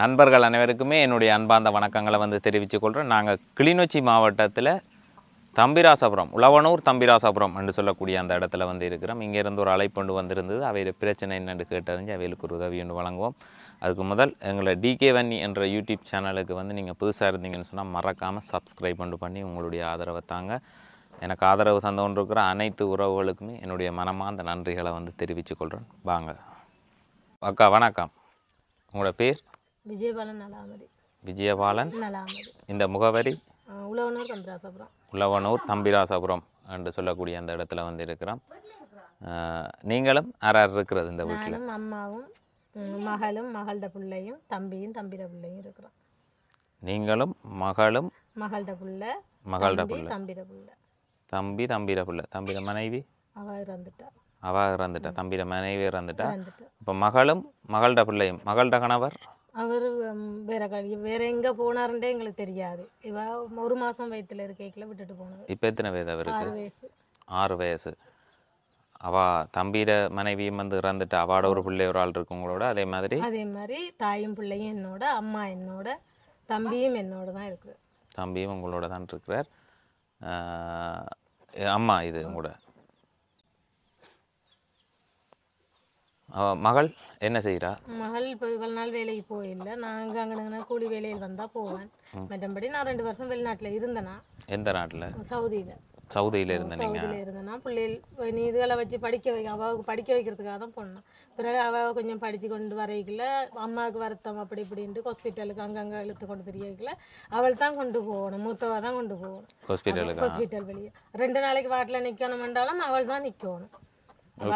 நண்பர்கள் அனைவருக்குமே என்னுடைய அன்பார்ந்த வணக்கங்களை வந்து தெரிவித்துக் கொள்கிறேன் நாங்கள் கிளிநொச்சி மாவட்டத்தில் தம்பிராசபுரம் உழவனூர் தம்பிராசபுரம் என்று சொல்லக்கூடிய அந்த இடத்துல வந்து இருக்கிறோம் இங்கேருந்து ஒரு அழைப்பொண்டு வந்திருந்தது அவையில் பிரச்சனை என்னென்று கேட்டறிஞ்சு அவைகளுக்கு ஒரு உதவி ஒன்று வழங்குவோம் அதுக்கு முதல் எங்களை டிகே வன்னி என்ற யூடியூப் சேனலுக்கு வந்து நீங்கள் புதுசாக இருந்தீங்கன்னு சொன்னால் மறக்காமல் சப்ஸ்கிரைப் பண்ணி பண்ணி உங்களுடைய ஆதரவை தாங்க எனக்கு ஆதரவு தந்து இருக்கிற அனைத்து உறவுகளுக்குமே என்னுடைய மனமார்ந்த நன்றிகளை வந்து தெரிவித்துக்கொள்கிறேன் வாங்க அக்கா வணக்கம் உங்களோட பேர் விஜயபாலன் நலாமதி விஜயபாலன் நலாமதி இந்த முகவரி உழவனூர் தம்பிராசபுரம் உழவனூர் தம்பிராசபுரம் என்று சொல்லக்கூடிய அந்த இடத்துல வந்து இருக்கிறோம் நீங்களும் ஆறார் இருக்கிறது இந்த வீட்டில் அம்மாவும் மகளும் மகள்ட பிள்ளையும் தம்பியும் தம்பிட பிள்ளையும் இருக்கிறோம் நீங்களும் மகளும் மகள்ட பிள்ளை மகள்ட பிள்ளை தம்பிட பிள்ளை தம்பி தம்பிட பிள்ளை தம்பிட மனைவி அவ இறந்துட்டா அவ இறந்துட்டா தம்பிட மனைவி இறந்துட்டா இப்போ மகளும் மகள்ட பிள்ளையும் மகள்ட கணவர் அவர் வேற கல்வி வேற எங்க போனாருன்றே எங்களுக்கு தெரியாது இவ ஒரு மாசம் வயிற்றுல இருக்கைக்குள்ள விட்டுட்டு போனாரு இப்போ எத்தனை வயது அவருக்கு ஆறு வயசு ஆறு வயசு அவா தம்பியிட மனைவியும் வந்து இறந்துட்டு அவாட ஒரு பிள்ளை ஒரு ஆள் இருக்குங்களோட அதே மாதிரி அதே மாதிரி தாயும் பிள்ளையும் என்னோட அம்மா என்னோட தம்பியும் என்னோட தான் இருக்கிறார் தம்பியும் உங்களோட தான் இருக்கிறார் அம்மா இது உங்களோட மகள் என்ன செய்கிறா மகள் இப்போ இவ்வளவு நாள் வேலைக்கு போயில்ல நாங்கள் அங்கே கூலி வேலையில் வந்தால் போவேன் மற்றபடி நான் ரெண்டு வருஷம் வெளிநாட்டில் இருந்தேனா எந்த நாட்டில் சவுதியில் சவுதியில் இருந்தேன் சவுதியில் இருந்தேன்னா பிள்ளைகள் நீ இதுகளை வச்சு படிக்க வைக்க அவளுக்கு படிக்க வைக்கிறதுக்காக தான் போனேன் பிறகு அவ கொஞ்சம் படித்து கொண்டு வரைக்கல அம்மாவுக்கு வருத்தம் அப்படி இப்படின்ட்டு ஹாஸ்பிட்டலுக்கு அங்கங்கே இழுத்து கொண்டு தெரியல அவள் தான் கொண்டு போகணும் மூத்தவா தான் கொண்டு போகணும் ஹாஸ்பிட்டலுக்கு ஹாஸ்பிட்டல் வெளியே ரெண்டு நாளைக்கு வாட்டில் நிற்கணும் என்றாலும் அவள் தான் நிற்கணும்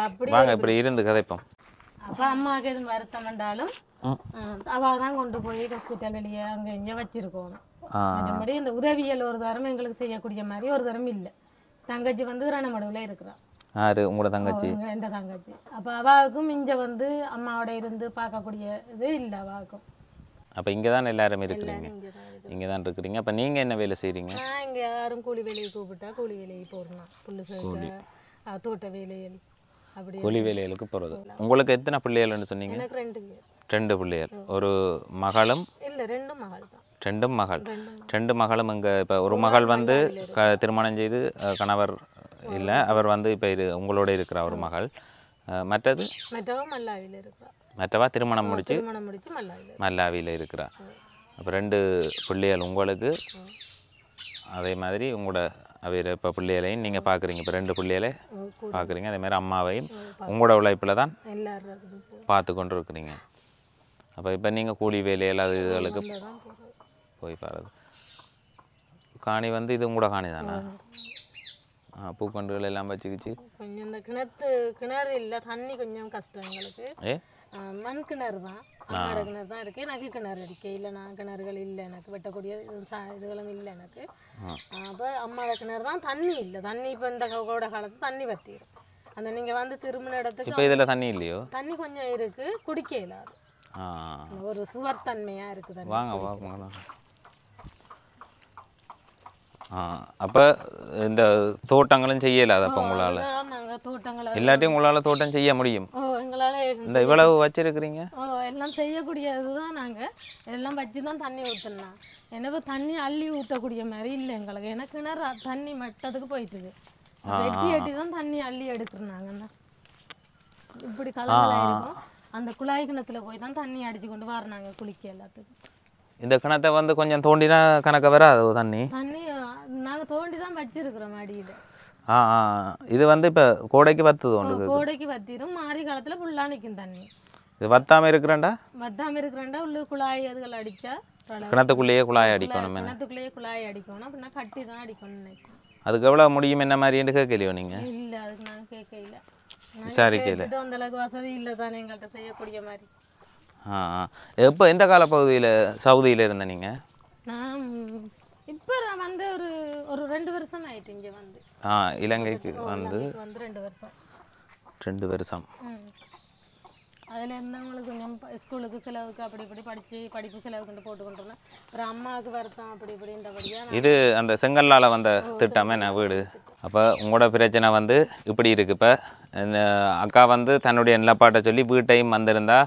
அப்படி இப்படி இருந்து கதைப்போம் அப்போ அம்மாவுக்கு எதுவும் வருத்தம் என்றாலும் அவள் கொண்டு போய் ஹாஸ்பிட்டல் வெளியே அங்க இங்க வச்சிருக்கோம் மற்றபடி இந்த உதவியல் ஒரு தரம் எங்களுக்கு செய்யக்கூடிய மாதிரி ஒரு தரம் இல்லை தங்கச்சி வந்து ரணமடுவில் இருக்கிறான் யாரு உங்களோட தங்கச்சி எந்த தங்கச்சி அப்போ அவாவுக்கும் இங்க வந்து அம்மாவோட இருந்து பார்க்கக்கூடிய இது இல்லை அவாவுக்கும் அப்போ இங்கே தான் எல்லாருமே இருக்கிறீங்க இங்கே தான் இருக்கிறீங்க அப்போ நீங்க என்ன வேலை செய்கிறீங்க இங்கே யாரும் கூலி வேலையை கூப்பிட்டா கூலி வேலையை போடணும் புல்லு தோட்ட வேலையில் கூலி வேலைகளுக்கு போகிறது உங்களுக்கு எத்தனை பிள்ளைகள்னு சொன்னீங்க ரெண்டு பிள்ளைகள் ஒரு மகளும் ரெண்டும் மகள் ரெண்டு மகளும் இங்கே இப்போ ஒரு மகள் வந்து க திருமணம் செய்து கணவர் இல்லை அவர் வந்து இப்போ இரு உங்களோட இருக்கிற ஒரு மகள் மற்றது மற்றவா திருமணம் முடிச்சு மல்லாவியில் இருக்கிறா அப்போ ரெண்டு பிள்ளைகள் உங்களுக்கு அதே மாதிரி உங்களோட அவர் இப்போ பிள்ளைகளையும் நீங்கள் பார்க்குறீங்க இப்போ ரெண்டு பிள்ளைகளே பார்க்குறீங்க அதே மாதிரி அம்மாவையும் உங்களோட உழைப்பில் தான் பார்த்து கொண்டு இருக்கிறீங்க அப்போ இப்போ நீங்கள் கூலி வேலையில் அது இதுகளுக்கு போய் பாருது காணி வந்து இது உங்களோட காணி தானே பூக்கண்டுகள் எல்லாம் வச்சுக்கிச்சு கொஞ்சம் இந்த கிணத்து கிணறு இல்லை தண்ணி கொஞ்சம் கஷ்டம் எங்களுக்கு மண் கிணறு தான் அன்னாட கிணறு தான் இருக்குது எனக்கு கிணறு அடிக்க இல்லை நான் கிணறுகள் இல்லை எனக்கு வெட்டக்கூடிய சா இதுகளும் இல்லை எனக்கு அப்போ அம்மாவோட கிணறு தான் தண்ணி இல்லை தண்ணி இப்போ இந்த கோட காலத்துல தண்ணி வத்திடும் அந்த நீங்க வந்து திருமண இடத்துக்கு இப்போ இதில் தண்ணி இல்லையோ தண்ணி கொஞ்சம் இருக்கு குடிக்க இல்லாது ஒரு சுவர் தன்மையாக இருக்குது வாங்க வாங்க அப்போ இந்த தோட்டங்களும் செய்யலாது அப்போ உங்களால் இல்லாட்டி உங்களால் தோட்டம் செய்ய முடியும் இந்த இவ்வளவு வச்சிருக்கிறீங்க எல்லாம் செய்யக்கூடியது தான் நாங்கள் எல்லாம் வச்சு தான் தண்ணி ஊற்றுனோம் எனவே தண்ணி அள்ளி ஊற்றக்கூடிய மாதிரி இல்லை எங்களுக்கு ஏன்னா கிணறு தண்ணி மட்டத்துக்கு போயிட்டுது வெட்டி எட்டி தான் தண்ணி அள்ளி எடுத்துருந்தாங்கன்னா இப்படி கலந்து அந்த குழாய் கிணத்துல போய் தான் தண்ணி அடிச்சு கொண்டு வரணாங்க குளிக்க எல்லாத்துக்கும் இந்த கிணத்தை வந்து கொஞ்சம் தோண்டினா கணக்க வராது தண்ணி தண்ணி நாங்க தோண்டி தான் வச்சிருக்கிறோம் அடியில் ஆ இது வந்து இப்போ கோடைக்கு பத்து கோடைக்கு பத்திரும் மாறி காலத்துல ஃபுல்லாக நிற்கும் தண்ணி இது வத்தாம இருக்கிறண்டா வத்தாம இருக்கிறண்டா உள்ள குழாய் அதுகள் அடிச்சா கிணத்துக்குள்ளேயே குழாய் அடிக்கணும் கிணத்துக்குள்ளேயே குழாய் அடிக்கணும் அப்படின்னா கட்டி தான் அடிக்கணும் நினைக்கிறேன் அதுக்கு எவ்வளோ முடியும் என்ன மாதிரின்னு கேட்கலையோ நீங்கள் இல்லை அதுக்கு நாங்கள் கேட்கல விசாரிக்கல அந்த அளவுக்கு வசதி இல்லை தானே எங்கள்கிட்ட செய்யக்கூடிய மாதிரி ஆ எப்போ எந்த கால பகுதியில் சவுதியில் இருந்த நீங்கள் நான் இப்போ நான் வந்து ஒரு ஒரு ரெண்டு வருஷம் ஆயிட்டு இங்கே வந்து ஆ இலங்கைக்கு வந்து வந்து ரெண்டு வருஷம் ரெண்டு வருஷம் அதில் இருந்தவங்களுக்கு கொஞ்சம் ஸ்கூலுக்கு செலவுக்கு அப்படி இப்படி படித்து படிப்பு செலவுக்கு போட்டு கொண்டிருந்தேன் அப்புறம் அம்மாவுக்கு வருத்தம் அப்படி இப்படின்றபடியாக இது அந்த செங்கல்லால் வந்த திட்டமே நான் வீடு அப்போ உங்களோட பிரச்சனை வந்து இப்படி இருக்குது இப்போ அக்கா வந்து தன்னுடைய நிலப்பாட்டை சொல்லி வீட்டையும் வந்திருந்தா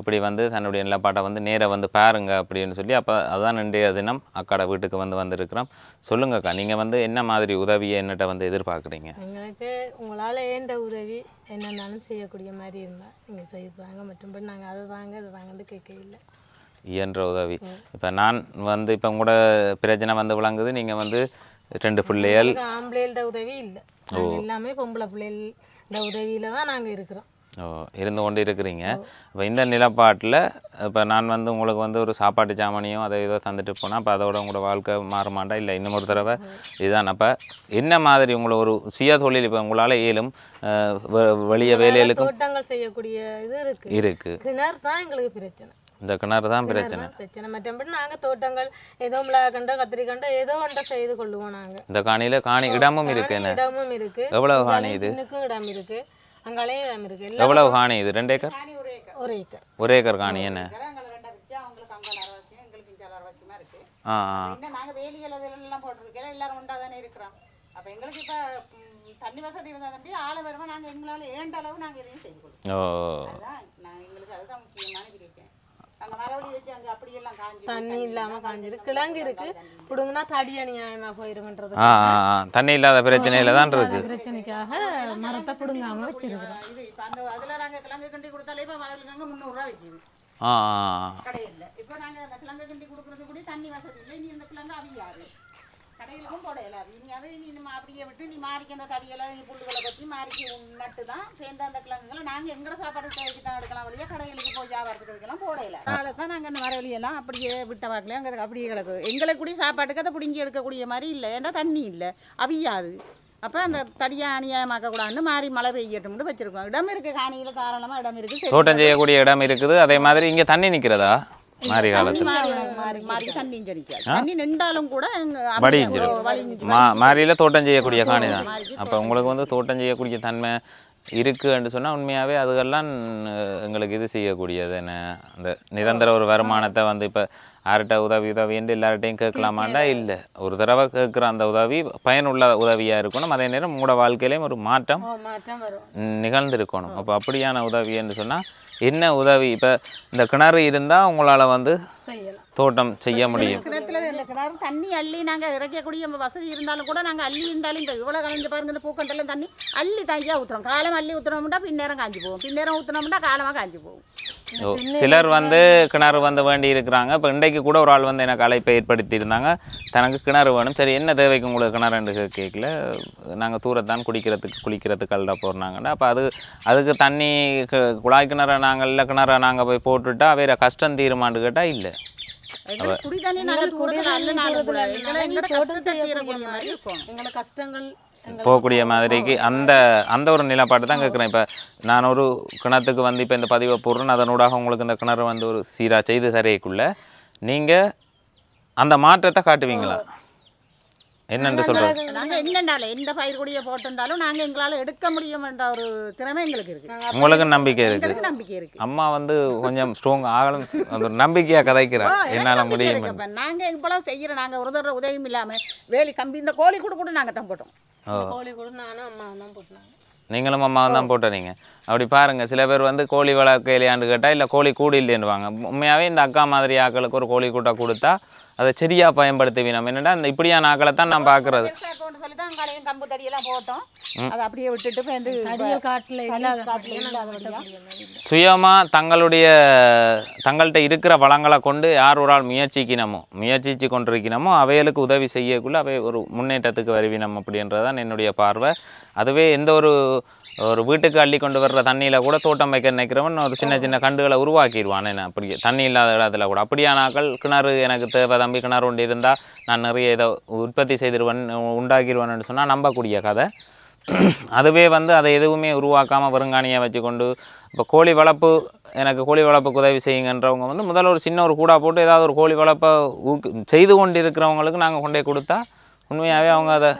இப்படி வந்து தன்னுடைய நிலப்பாட்டை வந்து நேராக வந்து பாருங்க அப்படின்னு சொல்லி அப்போ அதான் இன்றைய தினம் அக்காட வீட்டுக்கு வந்து வந்திருக்கிறோம் சொல்லுங்கக்கா நீங்கள் வந்து என்ன மாதிரி உதவியை என்னட்ட வந்து எதிர்பார்க்குறீங்க எங்களுக்கு உங்களால் ஏண்ட உதவி என்னென்னாலும் செய்யக்கூடிய மாதிரி இருந்தால் நீங்கள் செய்வாங்க மற்றும்படி நாங்கள் அது வாங்க அது வாங்கன்னு கேட்க இல்லை இயன்ற உதவி இப்போ நான் வந்து இப்போ கூட பிரச்சனை வந்து விளங்குது நீங்கள் வந்து ரெண்டு பிள்ளைகள் ஆம்பளைகளோட உதவி இல்லை எல்லாமே பொம்பளை பிள்ளைகளோட உதவியில தான் நாங்கள் இருக்கிறோம் ஓ இருந்து கொண்டு இருக்கிறீங்க இப்போ இந்த நிலப்பாட்டில் இப்போ நான் வந்து உங்களுக்கு வந்து ஒரு சாப்பாட்டு சாமானியும் அதை இதோ தந்துட்டு போனால் அப்போ அதோட உங்களோட வாழ்க்கை மாறுமாண்டா இல்லை இன்னும் ஒரு தடவை இதுதான் அப்போ என்ன மாதிரி உங்களை ஒரு சுய தொழில் இப்போ உங்களால் இயலும் வெளிய வேலைகளுக்கு செய்யக்கூடிய இது இருக்கு இருக்கு கிணறு தான் எங்களுக்கு பிரச்சனை இந்த கிணறு தான் பிரச்சனை பிரச்சனை மற்றபடி நாங்கள் தோட்டங்கள் ஏதோ மிளகா கண்ட கத்திரிக்கண்டோ ஏதோ செய்து கொள்ளுவோம் நாங்கள் இந்த காணியில் காணி இடமும் இருக்கு இடமும் இருக்கு எவ்வளோ காணி இது இடம் அங்காலே இருக்குது எவ்வளவு காணி இது ரெண்டு ஏக்கர் ஒரு ஏக்கர் ஒரு ஏக்கர் காணி என்ன ஆ நாங்க வேலிகள் அதெல்லாம் போட்டிருக்கோம் எல்லாரும் உண்டா தானே இருக்கிறோம் அப்ப எங்களுக்கு இப்போ தண்ணி வசதி இருந்தா நம்பி ஆளை வருவோம் நாங்க எங்களால ஏண்ட அளவு நாங்க எதையும் செய்து கொடுக்கணும் நான் எங்களுக்கு அதுதான் முக்கியமான தண்ணி இல்லாம காஞ்சிருக்கு கிழங்கு இருக்கு புடுங்கினா தடி அநியாயமா போயிருமன்றது தண்ணி இல்லாத பிரச்சனையில தான் இருக்கு பிரச்சனைக்காக மரத்தை புடுங்காம வச்சிருக்கிறோம் அதுல நாங்க கிழங்கு கண்டி கொடுத்தாலே இப்ப மரம் கிழங்கு முந்நூறு ரூபா விற்கிது கடையில் இப்ப நாங்க கிழங்கு கிண்டி கொடுக்கறது கூட தண்ணி வசதி இல்லை இனி இந்த கிழங்கு அவியாது கடையிலும் போட இயலாது நீ அதை நீ நம்ம அப்படியே விட்டு நீ மாறிக்க அந்த தடியெல்லாம் நீ புல்லுகளை பற்றி மாறிக்கி நட்டு தான் சேர்ந்த அந்த கிழங்குகளை நாங்கள் எங்கட சாப்பாடு தேவைக்கு தான் எடுக்கலாம் வழியா கடைகளுக்கு போய் வியாபாரத்துக்கு இதுக்கெல்லாம் போட இல்லை அதனால தான் நாங்கள் அந்த வரவழியெல்லாம் அப்படியே விட்ட வாக்கிலே அங்கே அப்படியே கிடக்கு எங்களுக்கு கூடிய சாப்பாட்டுக்கு அதை பிடுங்கி எடுக்கக்கூடிய மாதிரி இல்லை ஏன்னா தண்ணி இல்லை அவியாது அப்போ அந்த தடியை அநியாயமாக்கக்கூடாதுன்னு மாறி மழை பெய்யட்டும் வச்சிருக்கோம் இடம் இருக்குது காணியில் தாராளமாக இடம் இருக்குது தோட்டம் செய்யக்கூடிய இடம் இருக்குது அதே மாதிரி இங்கே தண்ணி நிற்கிறதா மாறி தோட்டம் செய்யக்கூடிய காணி தான் அப்போ உங்களுக்கு வந்து தோட்டம் செய்யக்கூடிய தன்மை இருக்குன்னு சொன்னா உண்மையாவே அதுகெல்லாம் எங்களுக்கு இது செய்யக்கூடியது என்ன அந்த நிரந்தர ஒரு வருமானத்தை வந்து இப்ப யார்கிட்ட உதவி உதவி என்று எல்லார்ட்டையும் கேட்கலாமாண்டா இல்லை ஒரு தடவை கேட்குற அந்த உதவி பயனுள்ள உதவியாக இருக்கணும் அதே நேரம் மூட வாழ்க்கையிலையும் ஒரு மாற்றம் நிகழ்ந்திருக்கணும் அப்போ அப்படியான உதவி என்று சொன்னால் என்ன உதவி இப்போ இந்த கிணறு இருந்தால் உங்களால் வந்து தோட்டம் செய்ய முடியும் இந்த கிணறு தண்ணி அள்ளி நாங்கள் இறைக்கக்கூடிய வசதி இருந்தாலும் கூட நாங்கள் அள்ளி இருந்தாலும் இந்த இவ்வளோ கலைஞ்சு பாருங்க இந்த பூக்கண்டெல்லாம் தண்ணி அள்ளி தங்கியாக ஊற்றுறோம் காலம் அள்ளி ஊற்றுனோம்னா பின்னேரம் காஞ்சி போகும் பின்னேரம் ஊற்றுனோம்னா காலமாக காஞ்சி போவோம் சிலர் வந்து கிணறு வந்து வேண்டி இருக்கிறாங்க இப்போ இன்றைக்கு கூட ஒரு ஆள் வந்து எனக்கு அழைப்பை ஏற்படுத்தி இருந்தாங்க தனக்கு கிணறு வேணும் சரி என்ன தேவைக்கு உங்களுக்கு கிணறுன்னு கேட்கல நாங்கள் தூரத்தான் குடிக்கிறதுக்கு குளிக்கிறதுக்கு அல்டா போடுறாங்கன்னா அப்போ அது அதுக்கு தண்ணி குழாய் கிணறு நாங்கள் இல்லை கிணறு நாங்கள் போய் போட்டுவிட்டா வேறு கஷ்டம் தீருமான்னு கேட்டால் இல்லை போகக்கூடிய மாதிரிக்கு அந்த அந்த ஒரு நிலப்பாட்டு தான் கேட்குறேன் இப்போ நான் ஒரு கிணத்துக்கு வந்து இப்போ இந்த பதிவை போடுறேன் அதனூடாக உங்களுக்கு இந்த கிணறு வந்து ஒரு சீராக செய்து சரியக்குள்ள நீங்கள் அந்த மாற்றத்தை காட்டுவீங்களா என்னென்று சொல்கிறாங்க நாங்கள் இல்லைண்டாலும் எந்த பயிர் கூடிய போட்டுண்டாலும் நாங்கள் எங்களால் எடுக்க முடியும் என்ற ஒரு திறமை எங்களுக்கு இருக்கு உங்களுக்கு நம்பிக்கை இருக்கு நம்பிக்கை இருக்கு அம்மா வந்து கொஞ்சம் ஸ்ட்ராங் ஆகலும் ஒரு நம்பிக்கையாக கதைக்கிறேன் என்னால் முடியும் நாங்கள் இப்போலாம் செய்கிற நாங்கள் ஒரு தடவை உதவியும் இல்லாமல் வேலி கம்பி இந்த கோழி கூட கூட நாங்கள் தான் போட்டோம் கோழி கூட நானும் அம்மா தான் போட்டோம் நீங்களும் அம்மாவும் தான் போட்டனீங்க அப்படி பாருங்க சில பேர் வந்து கோழி வளர்க்க இல்லையான்னு கேட்டால் இல்லை கோழி கூடு இல்லைன்னுவாங்க உண்மையாகவே இந்த அக்கா மாதிரி ஆக்களுக்கு ஒரு கோழி கூட்டை கொடுத்தா அதை சரியாக பயன்படுத்துவி நம்ம என்னடா இந்த இப்படியான ஆக்களை தான் நான் பார்க்குறது கம்பு தடியெல்லாம் போட்டோம் அதை அப்படியே விட்டுட்டு சுயமாக தங்களுடைய தங்கள்கிட்ட இருக்கிற வளங்களை கொண்டு யார் ஒரு ஆள் முயற்சிக்கணுமோ முயற்சித்து கொண்டிருக்கணுமோ அவைகளுக்கு உதவி செய்யக்குள்ள அவை ஒரு முன்னேற்றத்துக்கு வருவினம் அப்படின்றது தான் என்னுடைய பார்வை அதுவே எந்த ஒரு ஒரு வீட்டுக்கு அள்ளி கொண்டு வர்ற தண்ணியில் கூட தோட்டம் வைக்க நினைக்கிறவன் ஒரு சின்ன சின்ன கண்டுகளை உருவாக்கிடுவான் என்ன அப்படி தண்ணி இல்லாத இடத்துல கூட அப்படியானாக்கள் கிணறு எனக்கு தேவை தம்பி கிணறு ஒன்று இருந்தால் நான் நிறைய இதை உற்பத்தி செய்திருவன் உண்டாக்கிடுவேன்னு சொன்னால் நம்பக்கூடிய கதை அதுவே வந்து அதை எதுவுமே உருவாக்காமல் வச்சு கொண்டு இப்போ கோழி வளர்ப்பு எனக்கு கோழி வளர்ப்புக்கு உதவி செய்யுங்கன்றவங்க வந்து முதல்ல ஒரு சின்ன ஒரு கூடா போட்டு ஏதாவது ஒரு கோழி வளர்ப்பை ஊக்கு செய்து கொண்டு இருக்கிறவங்களுக்கு நாங்கள் கொண்டே கொடுத்தா உண்மையாகவே அவங்க அதை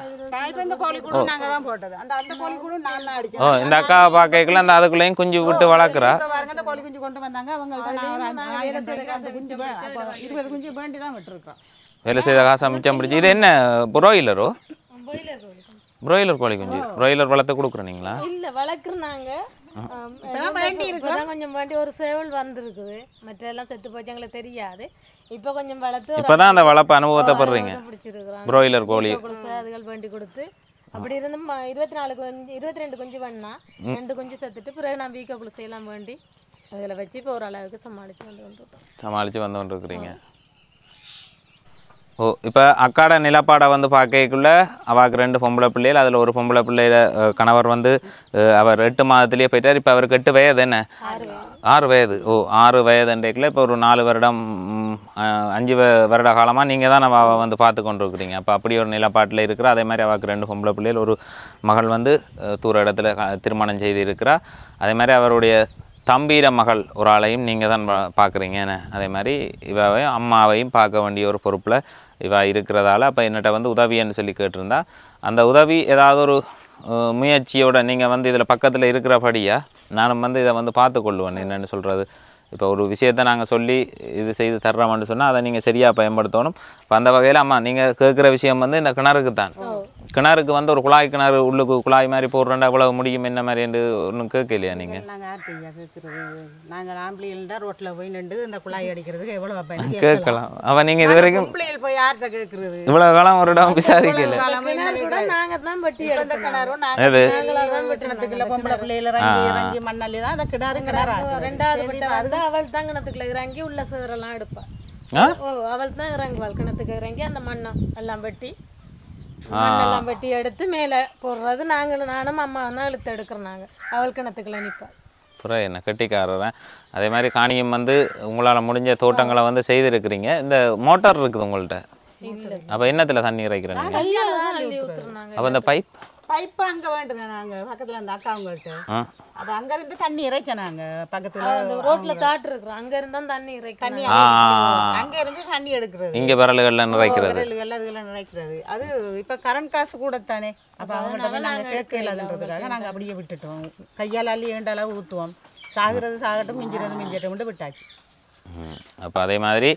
இந்த அக்கா பார்க்கல அந்த அதுக்குள்ளயும் குஞ்சு விட்டு வளர்க்குறா வேலை செய்த காசை மிச்சம் பிடிச்சி இது என்ன புரோயிலரோ புரோயிலர் கோழி குஞ்சு புரோயிலர் வளர்த்து கொடுக்குறீங்களா இல்லை வளர்க்குறாங்க கொஞ்சம் வேண்டி ஒரு சேவல் வந்திருக்குது மற்ற எல்லாம் செத்து போச்சு எங்களுக்கு தெரியாது இப்போ கொஞ்சம் வளர்த்து இப்போ தான் அந்த வளர்ப்பு அனுபவத்தை படுறீங்க ப்ராய்லர் கோழி அதுகள் வேண்டி கொடுத்து அப்படி இருந்து இருபத்தி நாலு கொஞ்சம் இருபத்தி ரெண்டு குஞ்சு வேணா ரெண்டு குஞ்சு செத்துட்டு பிறகு நான் வீக்க குளிசையெல்லாம் வேண்டி அதில் வச்சு இப்போ ஓரளவுக்கு சமாளித்து வந்து கொண்டு சமாளித்து வந்து கொண்டு இருக்கிறீங்க ஓ இப்போ அக்காட நிலப்பாடை வந்து பார்க்கக்குள்ள அவாக்கு ரெண்டு பொம்பளை பிள்ளைகள் அதில் ஒரு பொம்பளை பிள்ளையில கணவர் வந்து அவர் எட்டு மாதத்துலேயே போயிட்டார் இப்போ அவருக்கு எட்டு வயது என்ன ஆறு வயது ஓ ஆறு வயதுன்றக்குல இப்போ ஒரு நாலு வருடம் அஞ்சு வருட காலமாக நீங்கள் தான் நம்ம வந்து பார்த்து இருக்கிறீங்க அப்போ அப்படி ஒரு நிலப்பாட்டில் இருக்கிற அதே மாதிரி அவாக்கு ரெண்டு பொம்பளை பிள்ளைகள் ஒரு மகள் வந்து தூர இடத்துல திருமணம் செய்து இருக்கிறா அதே மாதிரி அவருடைய தம்பீர மகள் ஒரு ஆளையும் நீங்கள் தான் பார்க்குறீங்க அதே மாதிரி இவாவையும் அம்மாவையும் பார்க்க வேண்டிய ஒரு பொறுப்பில் இவா இருக்கிறதால அப்போ என்னட்ட வந்து உதவின்னு சொல்லி கேட்டிருந்தா அந்த உதவி ஏதாவது ஒரு முயற்சியோட நீங்கள் வந்து இதில் பக்கத்தில் இருக்கிறபடியாக நானும் வந்து இதை வந்து பார்த்து கொள்ளுவேன் என்னென்னு சொல்கிறது இப்போ ஒரு விஷயத்தை நாங்கள் சொல்லி இது செய்து தர்றோம்னு சொன்னால் அதை நீங்கள் சரியாக பயன்படுத்தணும் இப்போ அந்த வகையில் ஆமாம் நீங்கள் கேட்குற விஷயம் வந்து இந்த கிணறுக்கு தான் கிணறுக்கு வந்து ஒரு குழாய் கிணறு உள்ளுக்கு குழாய் மாதிரி போடுறேன்டா அவ்வளவு முடியும் என்ன மாதிரி என்று ஒன்றும் கேட்கலையா நீங்கள் நாங்கள் ரோட்டில் போய் நின்று இந்த குழாய் அடிக்கிறதுக்கு எவ்வளோ கேட்கலாம் அவன் நீங்கள் இது வரைக்கும் போய் யார்கிட்ட இவ்வளோ காலம் ஒரு இடம் விசாரிக்கல பொம்பளை இறங்கி தான் அந்த கிணறு கிணறு ரெண்டாவது தான் அவள் தான் கிணத்துக்குள்ள இறங்கி உள்ள சேரெல்லாம் எடுப்பாள் ஓ அவள் தான் இறங்குவாள் கிணத்துக்கு இறங்கி அந்த மண்ணம் எல்லாம் வெட்டி மண்ணெல்லாம் வெட்டி எடுத்து மேல போடுறது நாங்களும் நானும் அம்மா தான் இழுத்து எடுக்கிறோம் நாங்க அவள் கிணத்துக்குள்ள நிற்பாள் அப்புறம் என்ன கட்டிக்காரன் அதே மாதிரி காணியம் வந்து உங்களால் முடிஞ்ச தோட்டங்களை வந்து செய்திருக்கிறீங்க இந்த மோட்டார் இருக்குது உங்கள்கிட்ட அப்போ என்னத்தில் தண்ணி இறைக்கிறேன் அப்போ இந்த பைப் பைப்பு அங்க வேண்டுங்க நாங்க பக்கத்துல அந்த அக்கா அப்ப அங்க இருந்து தண்ணி இறைச்ச நாங்க பக்கத்துல ரோட்ல காட்டு இருக்கிறோம் அங்க தான் தண்ணி இறைக்க தண்ணி அங்க இருந்து தண்ணி எடுக்கிறது இங்க விரல்கள்லாம் நிறைக்கிறது விரல்கள் அதுகெல்லாம் நிறைக்கிறது அது இப்ப கரண்ட் காசு கூட தானே அப்ப அவங்கள்ட்ட போய் நாங்கள் கேட்க இல்லாதன்றதுக்காக நாங்க அப்படியே விட்டுட்டோம் கையால அள்ளி ஏண்ட அளவு ஊத்துவோம் சாகுறது சாகட்டும் மிஞ்சிறது மிஞ்சிட்டோம்ட்டு விட்டாச்சு அப்போ அதே மாதிரி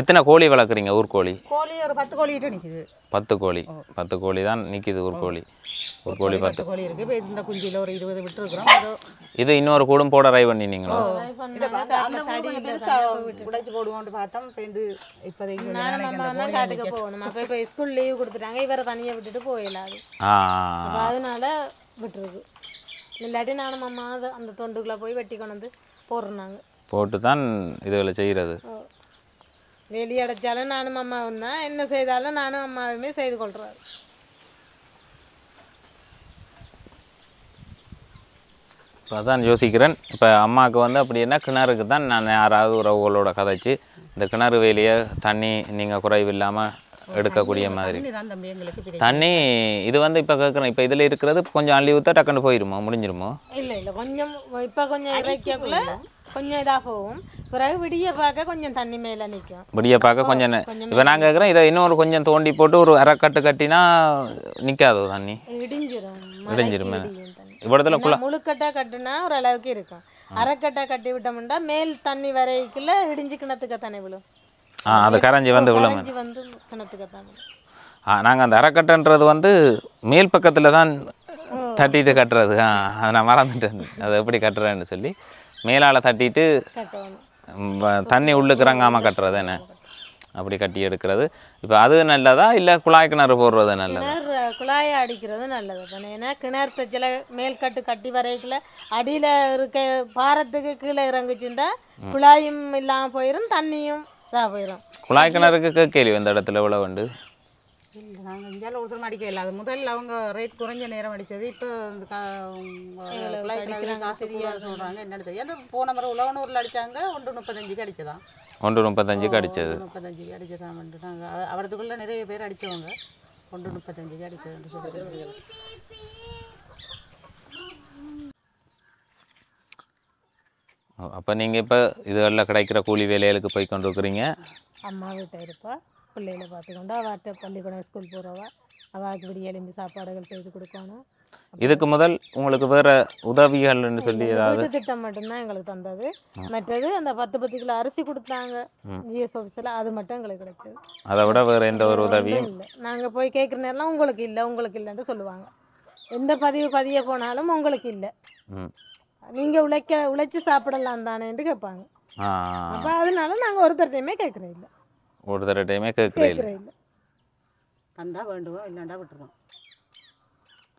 எத்தனை கோழி வளர்க்குறீங்க ஊர்கோழி கோழி ஒரு பத்து கோழி நிற்குது பத்து கோழி பத்து கோழி தான் நிற்கிது கோழி ஒரு கோழி பத்து கோழி இருக்கு இப்போ இந்த குஞ்சியில் ஒரு இருபது விட்டுருக்குறோம் இது இன்னொரு கூடும் போட ரை பண்ணினீங்களோ உடைச்சு போடுவோம்னு பார்த்தோம் இப்போ இந்த இப்போதைக்கு காட்டுக்கு போகணும் அப்போ இப்போ ஸ்கூல் லீவ் கொடுத்துட்டாங்க இவரை தனியாக விட்டுட்டு போயிடலாது அதனால விட்டுருக்கு இல்லாட்டி நானும் அம்மா அந்த தொண்டுக்குள்ளே போய் வெட்டி கொண்டு வந்து போடுறாங்க போட்டு தான் இதுகளை செய்கிறது வெளியடைச்சாலும் அடைச்சாலும் நானும் அம்மாவும் தான் என்ன செய்தாலும் நானும் அம்மாவுமே செய்து கொள்கிறாரு இப்போ தான் யோசிக்கிறேன் இப்போ அம்மாவுக்கு வந்து அப்படி என்ன கிணறுக்கு தான் நான் யாராவது உறவுகளோட கதைச்சு இந்த கிணறு வேலியை தண்ணி நீங்கள் குறைவில்லாமல் எடுக்கக்கூடிய மாதிரி தண்ணி இது வந்து இப்போ கேட்குறேன் இப்போ இதில் இருக்கிறது கொஞ்சம் அள்ளி ஊற்ற டக்குன்னு போயிருமோ முடிஞ்சிருமோ இல்லை இல்லை கொஞ்சம் இப்போ கொஞ்சம் கொஞ்சம் இதாக போகும் பிறகு விடிய பார்க்க கொஞ்சம் தண்ணி மேல நிற்கும் விடிய பார்க்க கொஞ்சம் இப்போ நான் கேட்குறேன் இதை இன்னொரு கொஞ்சம் தோண்டி போட்டு ஒரு அரைக்கட்டு கட்டினா நிற்காதோ தண்ணி இடிஞ்சிரும் இடிஞ்சிரும் இவ்வளோத்துல குள்ள முழுக்கட்டை கட்டுனா ஓரளவுக்கு இருக்கும் அரைக்கட்டை கட்டி விட்டோம்னா மேல் தண்ணி வரைக்குள்ள இடிஞ்சு கிணத்துக்க தானே விழும் ஆ அது கரைஞ்சி வந்து விழும் கரைஞ்சி வந்து கிணத்துக்க தண்ணி ஆ நாங்கள் அந்த அரைக்கட்டைன்றது வந்து மேல் பக்கத்தில் தான் தட்டிட்டு கட்டுறது ஆ அதை நான் மறந்துட்டேன் அதை எப்படி கட்டுறேன்னு சொல்லி மேலால் தட்டிட்டு தண்ணி உள்ளுக்குறங்காமல் கட்டுறது என்ன அப்படி கட்டி எடுக்கிறது இப்போ அது நல்லதா இல்லை குழாய் கிணறு போடுறது நல்லது குழாயை அடிக்கிறது நல்லது ஏன்னா கிணறு மேல் மேல்கட்டு கட்டி வரைக்கில் அடியில் இருக்க பாரத்துக்கு கீழே இறங்குச்சுட்டா குழாயும் இல்லாமல் போயிடும் தண்ணியும் போயிடும் குழாய் கிணறுக்கு கேள்வி இந்த இடத்துல இவ்வளோ உண்டு இல்லை நாங்கள் இந்தியாவில் ஒருத்தரும் அடிக்க இல்லை அது முதல்ல அவங்க ரேட் குறைஞ்ச நேரம் அடித்தது இப்போ காசு சொல்கிறாங்க என்ன தெரியும் ஏன்னா போன முறை உழவனூரில் அடித்தாங்க ஒன்று முப்பத்தஞ்சுக்கு அடித்ததான் ஒன்று முப்பத்தஞ்சுக்கு அடித்தது முப்பத்தஞ்சுக்கு அடித்ததான் வந்துட்டு நாங்கள் அவரதுக்குள்ளே நிறைய பேர் அடித்தவங்க ஒன்று முப்பத்தஞ்சுக்கு அடித்ததுன்னு சொல்லி அப்போ நீங்கள் இப்போ இதுகளில் கிடைக்கிற கூலி வேலைகளுக்கு போய் கொண்டு இருக்கிறீங்க அம்மா வீட்டை இருப்பா பிள்ளைகளை பார்த்துக்கொண்டு அவர்கிட்ட பள்ளிக்கூடம் ஸ்கூல் போகிறவா அவாக்கு இப்படி எலும்பி சாப்பாடுகள் செய்து கொடுக்கணும் இதுக்கு முதல் உங்களுக்கு வேற உதவிகள் சொல்லி ஏதாவது திட்டம் மட்டும்தான் எங்களுக்கு தந்தது மற்றது அந்த பத்து பத்து கிலோ அரிசி கொடுத்தாங்க ஜிஎஸ் ஆஃபீஸில் அது மட்டும் எங்களுக்கு கிடைச்சது அதை விட வேற எந்த ஒரு உதவியும் இல்லை நாங்கள் போய் கேட்குற நேரம் உங்களுக்கு இல்லை உங்களுக்கு இல்லைன்னு சொல்லுவாங்க எந்த பதிவு பதிய போனாலும் உங்களுக்கு இல்லை நீங்கள் உழைக்க உழைச்சி சாப்பிடலாம் தானேன்ட்டு கேட்பாங்க அப்போ அதனால நாங்கள் ஒருத்தர்கிட்டையுமே கேட்குறேன் இல்லை ஒரு தடவையுமே கேட்கறே இல்லை தந்தா வேண்டுவோம் இல்லைண்டா விட்டுருவோம்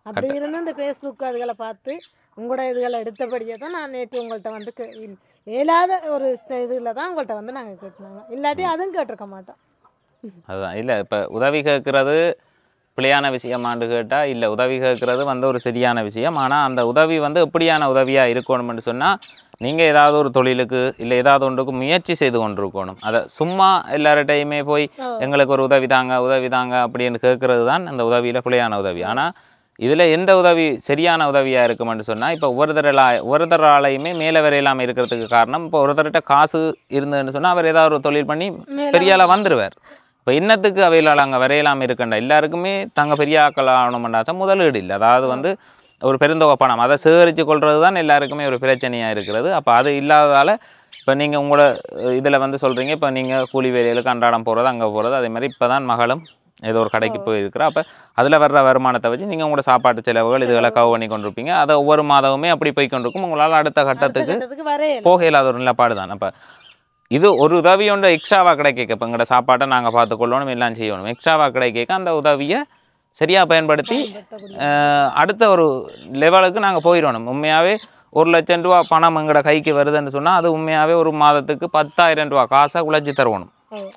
அப்படி இருந்து இந்த ஃபேஸ்புக் அதுகளை பார்த்து உங்களோட இதுகளை எடுத்தபடியே தான் நான் நேற்று உங்கள்கிட்ட வந்து இயலாத ஒரு இதில் தான் உங்கள்கிட்ட வந்து நாங்கள் கேட்டுருவோம் இல்லாட்டி அதுவும் கேட்டிருக்க மாட்டோம் அதுதான் இல்லை இப்போ உதவி கேட்கறது பிழையான விஷயமாண்டு கேட்டால் இல்லை உதவி கேட்குறது வந்து ஒரு சரியான விஷயம் ஆனால் அந்த உதவி வந்து எப்படியான உதவியாக இருக்கணும்னு சொன்னால் நீங்கள் ஏதாவது ஒரு தொழிலுக்கு இல்லை ஏதாவது ஒன்றுக்கு முயற்சி செய்து கொண்டிருக்கணும் அதை சும்மா எல்லார்டையுமே போய் எங்களுக்கு ஒரு உதவி தாங்க உதவி தாங்க அப்படின்னு கேட்குறது தான் அந்த உதவியில் பிழையான உதவி ஆனால் இதில் எந்த உதவி சரியான உதவியாக இருக்குமென்று சொன்னால் இப்போ ஒருத்தரலா ஒருத்தராலையுமே மேலே வேற இருக்கிறதுக்கு காரணம் இப்போ ஒருத்தர்கிட்ட காசு இருந்ததுன்னு சொன்னால் அவர் ஏதாவது ஒரு தொழில் பண்ணி பெரியால வந்துடுவார் இப்போ இன்னத்துக்கு அவையிலால் அங்கே வரையலாம் இருக்கின்ற எல்லாருக்குமே தங்க பெரிய ஆக்கள் ஆகணும்னாச்சா முதலீடு இல்லை அதாவது வந்து ஒரு பெருந்தொகை பணம் அதை சேகரித்து கொள்வது தான் எல்லாருக்குமே ஒரு பிரச்சனையாக இருக்கிறது அப்போ அது இல்லாததால் இப்போ நீங்கள் உங்களோட இதில் வந்து சொல்கிறீங்க இப்போ நீங்கள் கூலி வேலைகளுக்கு அன்றாடம் போகிறது அங்கே போகிறது அதே மாதிரி இப்போ தான் மகளும் ஏதோ ஒரு கடைக்கு போயிருக்கிறா அப்போ அதில் வர்ற வருமானத்தை வச்சு நீங்கள் உங்களோட சாப்பாட்டு செலவுகள் இதுகளை கவு பண்ணி கொண்டிருப்பீங்க அதை ஒவ்வொரு மாதமுமே அப்படி போய் கொண்டிருக்கும் உங்களால் அடுத்த கட்டத்துக்கு போக இல்லாத ஒரு நிலப்பாடு தான் அப்போ இது ஒரு உதவி ஒன்று எக்ஸ்ட்ராவாக கேட்க இப்போ எங்களோட சாப்பாட்டை நாங்கள் பார்த்துக்கொள்ளணும் எல்லாம் செய்யணும் எக்ஸ்ட்ராவாக கடை கேட்க அந்த உதவியை சரியாக பயன்படுத்தி அடுத்த ஒரு லெவலுக்கு நாங்கள் போயிடணும் உண்மையாகவே ஒரு லட்சம் ரூபா பணம் எங்களோட கைக்கு வருதுன்னு சொன்னால் அது உண்மையாகவே ஒரு மாதத்துக்கு பத்தாயிரம் ரூபா காசை உழைச்சி தருவணும்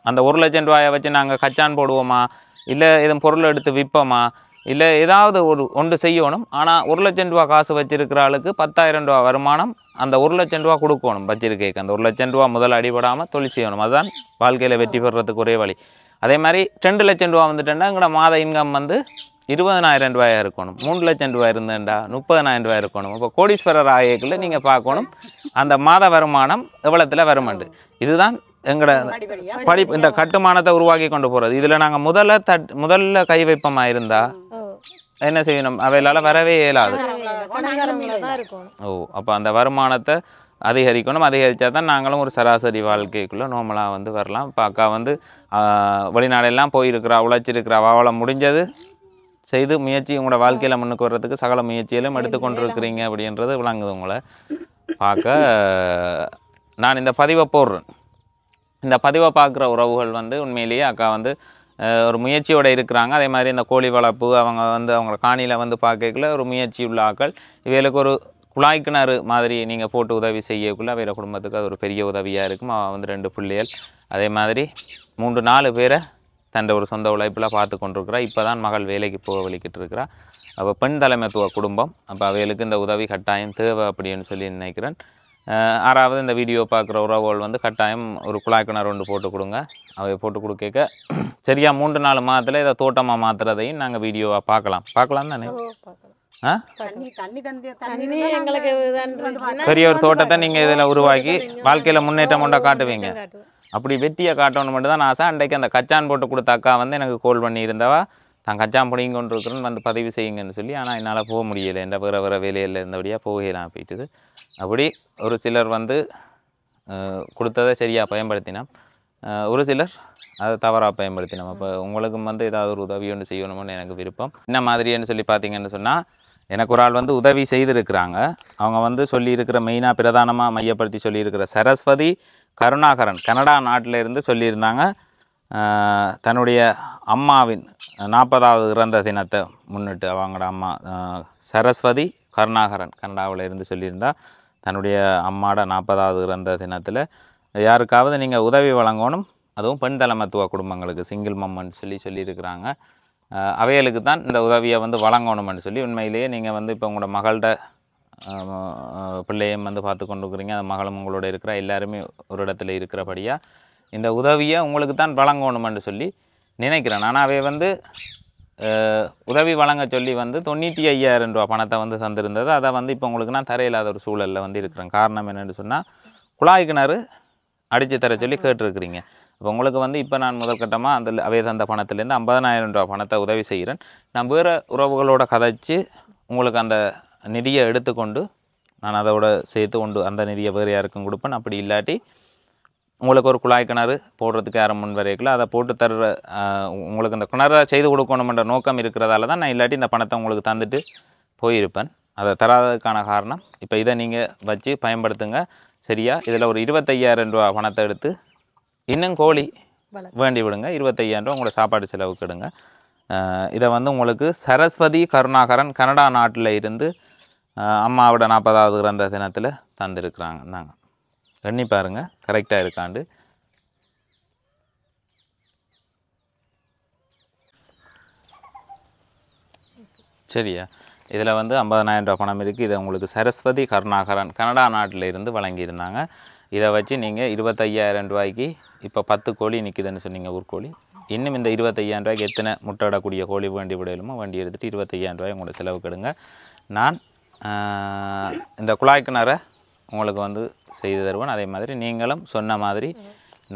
அந்த ஒரு லட்சம் ரூபாயை வச்சு நாங்கள் கச்சான் போடுவோமா இல்லை எதுவும் பொருள் எடுத்து விற்போமா இல்லை ஏதாவது ஒரு ஒன்று செய்யணும் ஆனால் ஒரு லட்சம் ரூபா காசு வச்சிருக்கிற ஆளுக்கு பத்தாயிரம் ரூபா வருமானம் அந்த ஒரு லட்சம் ரூபா கொடுக்கணும் பச்சிருக்கைக்கு அந்த ஒரு லட்சம் ரூபா முதல் அடிபடாமல் தொழில் செய்யணும் அதுதான் வாழ்க்கையில் வெற்றி பெறுறதுக்கு ஒரே வழி அதே மாதிரி ரெண்டு லட்சம் ரூபா வந்துட்டேன்னா எங்களோட மாத இன்கம் வந்து இருபதனாயிரம் ரூபாயாக இருக்கணும் மூணு லட்சம் ரூபாய் இருந்தேன்டா முப்பதனாயிரம் ரூபாய் இருக்கணும் இப்போ கோடீஸ்வரர் ஆகியக்கில் நீங்கள் பார்க்கணும் அந்த மாத வருமானம் எவ்வளோத்தில் வருமாண்டு இதுதான் எங்களோட படி இந்த கட்டுமானத்தை உருவாக்கி கொண்டு போகிறது இதில் நாங்கள் முதல்ல தட் முதல்ல கை வைப்பமாக இருந்தால் என்ன செய்யணும் அவைகளால் வரவே இயலாது ஓ அப்போ அந்த வருமானத்தை அதிகரிக்கணும் அதிகரித்தா தான் நாங்களும் ஒரு சராசரி வாழ்க்கைக்குள்ளே நோமலாக வந்து வரலாம் இப்போ அக்கா வந்து வெளிநாடெல்லாம் போயிருக்கிறா உழைச்சிருக்கிறா அவளை முடிஞ்சது செய்து முயற்சி உங்களோட வாழ்க்கையில் முன்னுக்கு வர்றதுக்கு சகல முயற்சியிலும் எடுத்துக்கொண்டிருக்கிறீங்க அப்படின்றது விளங்குது உங்களை பார்க்க நான் இந்த பதிவை போடுறேன் இந்த பதிவை பார்க்குற உறவுகள் வந்து உண்மையிலேயே அக்கா வந்து ஒரு முயற்சியோடு இருக்கிறாங்க அதே மாதிரி இந்த கோழி வளர்ப்பு அவங்க வந்து அவங்கள காணியில் வந்து பார்க்கக்குள்ள ஒரு முயற்சி உள்ள ஆக்கள் இவளுக்கு ஒரு குழாய் கிணறு மாதிரி நீங்கள் போட்டு உதவி செய்யக்குள்ளே அவையில குடும்பத்துக்கு அது ஒரு பெரிய உதவியாக இருக்கும் அவன் வந்து ரெண்டு பிள்ளைகள் அதே மாதிரி மூன்று நாலு பேரை தன் ஒரு சொந்த உழைப்பில் பார்த்து கொண்டிருக்கிறா இப்போ தான் மகள் வேலைக்கு போக வலிக்கிட்டு இருக்கிறா அப்போ பெண் தலைமைத்துவ குடும்பம் அப்போ அவைகளுக்கு இந்த உதவி கட்டாயம் தேவை அப்படின்னு சொல்லி நினைக்கிறேன் ஆறாவது இந்த வீடியோ பார்க்குற உறவுகள் வந்து கட்டாயம் ஒரு குழாய் கிணறு ஒன்று போட்டு கொடுங்க அவை போட்டு கொடுக்க சரியா மூன்று நாலு மாதத்தில் இதை தோட்டமாக மாத்துறதையும் நாங்கள் வீடியோவாக பார்க்கலாம் பார்க்கலாம் தானே பெரிய ஒரு தோட்டத்தை நீங்கள் இதில் உருவாக்கி வாழ்க்கையில் முன்னேற்றம் கொண்டா காட்டுவீங்க அப்படி வெட்டியை காட்டணும் மட்டும் தான் ஆசை அன்றைக்கு அந்த கச்சான் போட்டு கொடுத்த அக்கா வந்து எனக்கு கோல் பண்ணி இருந்தவா நான் கச்சான் புடிங்க கொண்டு இருக்கிறேன்னு வந்து பதிவு செய்யுங்கன்னு சொல்லி ஆனால் என்னால் போக முடியலை எந்த வேறு வேறு வேலையில் இருந்தபடியாக போகலாம் போயிட்டுது அப்படி ஒரு சிலர் வந்து கொடுத்ததை சரியாக பயன்படுத்தினோம் ஒரு சிலர் அதை தவறாக பயன்படுத்தினோம் அப்போ உங்களுக்கும் வந்து ஏதாவது ஒரு உதவி ஒன்று செய்யணுமோனு எனக்கு விருப்பம் என்ன மாதிரின்னு சொல்லி பார்த்தீங்கன்னு சொன்னால் எனக்கு ஒரு ஆள் வந்து உதவி செய்திருக்கிறாங்க அவங்க வந்து சொல்லியிருக்கிற மெயினாக பிரதானமாக மையப்படுத்தி சொல்லியிருக்கிற சரஸ்வதி கருணாகரன் கனடா நாட்டில் இருந்து சொல்லியிருந்தாங்க தன்னுடைய அம்மாவின் நாற்பதாவது இறந்த தினத்தை முன்னிட்டு அவங்களோட அம்மா சரஸ்வதி கருணாகரன் கனடாவில் இருந்து சொல்லியிருந்தா தன்னுடைய அம்மாவோட நாற்பதாவது இறந்த தினத்தில் யாருக்காவது நீங்கள் உதவி வழங்கணும் அதுவும் பெண் தலைமத்துவ குடும்பங்களுக்கு சிங்கிள் மம்மன் சொல்லி சொல்லியிருக்கிறாங்க அவைகளுக்கு தான் இந்த உதவியை வந்து வழங்கணும்னு சொல்லி உண்மையிலேயே நீங்கள் வந்து இப்போ உங்களோட மகள்கிட்ட பிள்ளையும் வந்து பார்த்து கொண்டு இருக்கிறீங்க அந்த மகளும் உங்களோட இருக்கிற எல்லாருமே ஒரு இடத்துல இருக்கிறபடியாக இந்த உதவியை உங்களுக்கு தான் வழங்கணுமென்று சொல்லி நினைக்கிறேன் நான் அவை வந்து உதவி வழங்க சொல்லி வந்து தொண்ணூற்றி ஐயாயிரம் ரூபா பணத்தை வந்து தந்திருந்தது அதை வந்து இப்போ உங்களுக்கு நான் தரையில்லாத ஒரு சூழலில் வந்து இருக்கிறேன் காரணம் என்னென்னு சொன்னால் குழாய் கிணறு அடித்து தர சொல்லி கேட்டிருக்கிறீங்க இப்போ உங்களுக்கு வந்து இப்போ நான் முதற்கட்டமாக அந்த அவை தந்த பணத்துலேருந்து ஐம்பதனாயிரம் ரூபா பணத்தை உதவி செய்கிறேன் நான் வேறு உறவுகளோடு கதைச்சு உங்களுக்கு அந்த நிதியை எடுத்துக்கொண்டு நான் அதோட சேர்த்து கொண்டு அந்த நிதியை வேறு யாருக்கும் கொடுப்பேன் அப்படி இல்லாட்டி உங்களுக்கு ஒரு குழாய் கிணறு போடுறதுக்கு யாரும் முன் வரைக்கல அதை போட்டு தர்ற உங்களுக்கு இந்த கிணறை செய்து கொடுக்கணுமென்ற நோக்கம் இருக்கிறதால தான் நான் இல்லாட்டி இந்த பணத்தை உங்களுக்கு தந்துட்டு போயிருப்பேன் அதை தராததுக்கான காரணம் இப்போ இதை நீங்கள் வச்சு பயன்படுத்துங்க சரியா இதில் ஒரு இருபத்தையாயிரம் ரூபா பணத்தை எடுத்து இன்னும் கோழி வேண்டி விடுங்க இருபத்தையாயிரம் ரூபா உங்களோட சாப்பாடு செலவுக்கு எடுங்க இதை வந்து உங்களுக்கு சரஸ்வதி கருணாகரன் கனடா நாட்டில் இருந்து அம்மாவோட நாற்பதாவது கிரந்த தினத்தில் தந்திருக்கிறாங்க தாங்க கண்ணி பாருங்கள் கரெக்டாக இருக்காண்டு சரியா இதில் வந்து ஐம்பதனாயிரம் ரூபாய் பணம் இருக்குது இதை உங்களுக்கு சரஸ்வதி கருணாகரன் கனடா நாட்டில் இருந்து வழங்கியிருந்தாங்க இதை வச்சு நீங்கள் இருபத்தையாயிரம் ரூபாய்க்கு இப்போ பத்து கோழி நிற்கிதுன்னு சொன்னீங்க ஒரு கோழி இன்னும் இந்த இருபத்தையாயிரம் ரூபாய்க்கு எத்தனை முட்டாடக்கூடிய கோழி வேண்டி விடையிலுமோ வண்டி எடுத்துகிட்டு இருபத்தையாயிரம் ரூபாய் உங்களோட செலவு கெடுங்க நான் இந்த குழாய்க்கு கிணறை உங்களுக்கு வந்து செய்து தருவேன் அதே மாதிரி நீங்களும் சொன்ன மாதிரி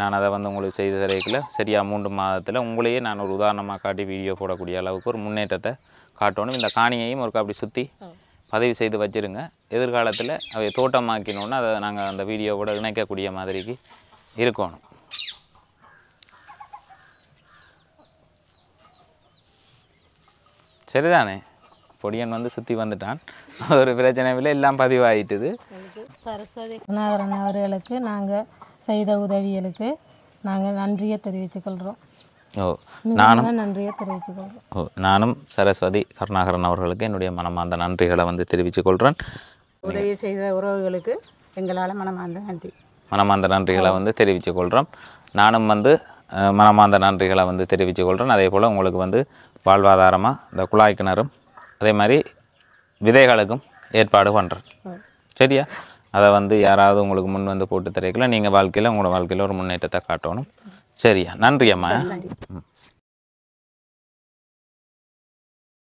நான் அதை வந்து உங்களுக்கு செய்து தரையில சரியாக மூன்று மாதத்தில் உங்களையே நான் ஒரு உதாரணமாக காட்டி வீடியோ போடக்கூடிய அளவுக்கு ஒரு முன்னேற்றத்தை காட்டணும் இந்த காணியையும் ஒரு அப்படி சுற்றி பதிவு செய்து வச்சுருங்க எதிர்காலத்தில் அவை தோட்டமாக்கினோன்னு அதை நாங்கள் அந்த வீடியோவோட இணைக்கக்கூடிய மாதிரிக்கு இருக்கணும் சரிதானே பொடியன் வந்து சுற்றி வந்துட்டான் ஒரு பிரச்சனை இல்லை எல்லாம் பதிவாயிட்டுது சரஸ்வதி குணாகரன் அவர்களுக்கு நாங்கள் செய்த உதவிகளுக்கு நாங்கள் நன்றியை தெரிவித்துக்கொள்கிறோம் ஓ நானும் நன்றியை தெரிவித்துக்கொள்கிறோம் ஓ நானும் சரஸ்வதி கருணாகரன் அவர்களுக்கு என்னுடைய மனமார்ந்த நன்றிகளை வந்து தெரிவித்துக்கொள்கிறேன் உதவி செய்த உறவுகளுக்கு எங்களால் மனமார்ந்த நன்றி மனமார்ந்த நன்றிகளை வந்து தெரிவித்துக்கொள்கிறோம் நானும் வந்து மனமார்ந்த நன்றிகளை வந்து தெரிவித்துக்கொள்கிறேன் அதே போல் உங்களுக்கு வந்து வாழ்வாதாரமாக இந்த குழாய் கிணறும் அதே மாதிரி விதைகளுக்கும் ஏற்பாடு பண்ணுறேன் சரியா அதை வந்து யாராவது உங்களுக்கு முன் வந்து போட்டு தெரிவிக்கலாம் நீங்கள் வாழ்க்கையில் உங்களோட வாழ்க்கையில் ஒரு முன்னேற்றத்தை காட்டணும் சரியா நன்றியம்மா